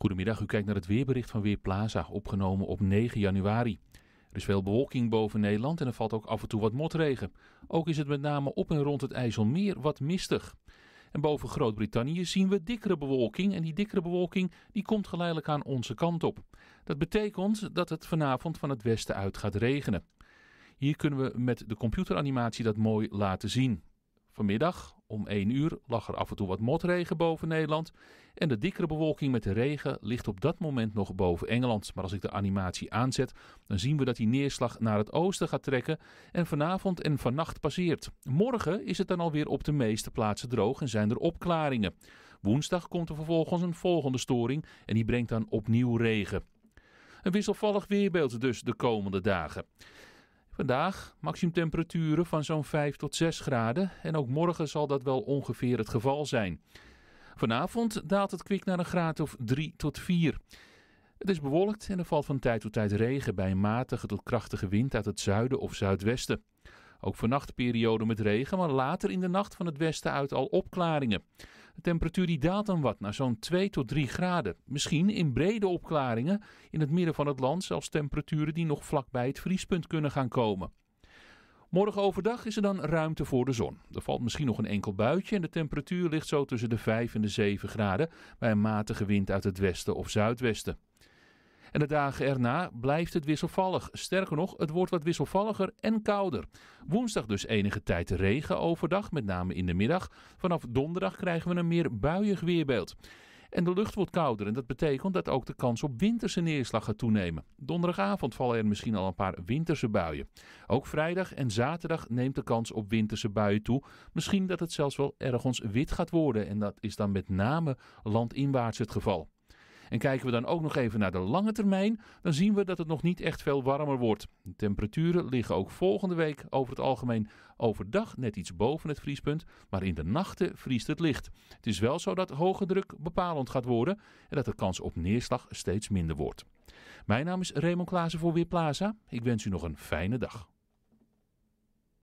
Goedemiddag, u kijkt naar het weerbericht van Weerplaza, opgenomen op 9 januari. Er is veel bewolking boven Nederland en er valt ook af en toe wat motregen. Ook is het met name op en rond het IJsselmeer wat mistig. En boven Groot-Brittannië zien we dikkere bewolking en die dikkere bewolking die komt geleidelijk aan onze kant op. Dat betekent dat het vanavond van het westen uit gaat regenen. Hier kunnen we met de computeranimatie dat mooi laten zien. Vanmiddag om 1 uur lag er af en toe wat motregen boven Nederland. En de dikkere bewolking met de regen ligt op dat moment nog boven Engeland. Maar als ik de animatie aanzet, dan zien we dat die neerslag naar het oosten gaat trekken. En vanavond en vannacht passeert. Morgen is het dan alweer op de meeste plaatsen droog en zijn er opklaringen. Woensdag komt er vervolgens een volgende storing en die brengt dan opnieuw regen. Een wisselvallig weerbeeld dus de komende dagen. Vandaag maximumtemperaturen van zo'n 5 tot 6 graden en ook morgen zal dat wel ongeveer het geval zijn. Vanavond daalt het kwik naar een graad of 3 tot 4. Het is bewolkt en er valt van tijd tot tijd regen bij een matige tot krachtige wind uit het zuiden of zuidwesten. Ook vannacht periode met regen, maar later in de nacht van het westen uit al opklaringen. De temperatuur die daalt dan wat naar zo'n 2 tot 3 graden. Misschien in brede opklaringen in het midden van het land zelfs temperaturen die nog vlakbij het vriespunt kunnen gaan komen. Morgen overdag is er dan ruimte voor de zon. Er valt misschien nog een enkel buitje en de temperatuur ligt zo tussen de 5 en de 7 graden bij een matige wind uit het westen of zuidwesten. En de dagen erna blijft het wisselvallig. Sterker nog, het wordt wat wisselvalliger en kouder. Woensdag dus enige tijd regen overdag, met name in de middag. Vanaf donderdag krijgen we een meer buiig weerbeeld. En de lucht wordt kouder en dat betekent dat ook de kans op winterse neerslag gaat toenemen. Donderdagavond vallen er misschien al een paar winterse buien. Ook vrijdag en zaterdag neemt de kans op winterse buien toe. Misschien dat het zelfs wel ergens wit gaat worden en dat is dan met name landinwaarts het geval. En kijken we dan ook nog even naar de lange termijn, dan zien we dat het nog niet echt veel warmer wordt. De temperaturen liggen ook volgende week over het algemeen overdag net iets boven het vriespunt, maar in de nachten vriest het licht. Het is wel zo dat hoge druk bepalend gaat worden en dat de kans op neerslag steeds minder wordt. Mijn naam is Raymond Klaassen voor Weerplaza. Ik wens u nog een fijne dag.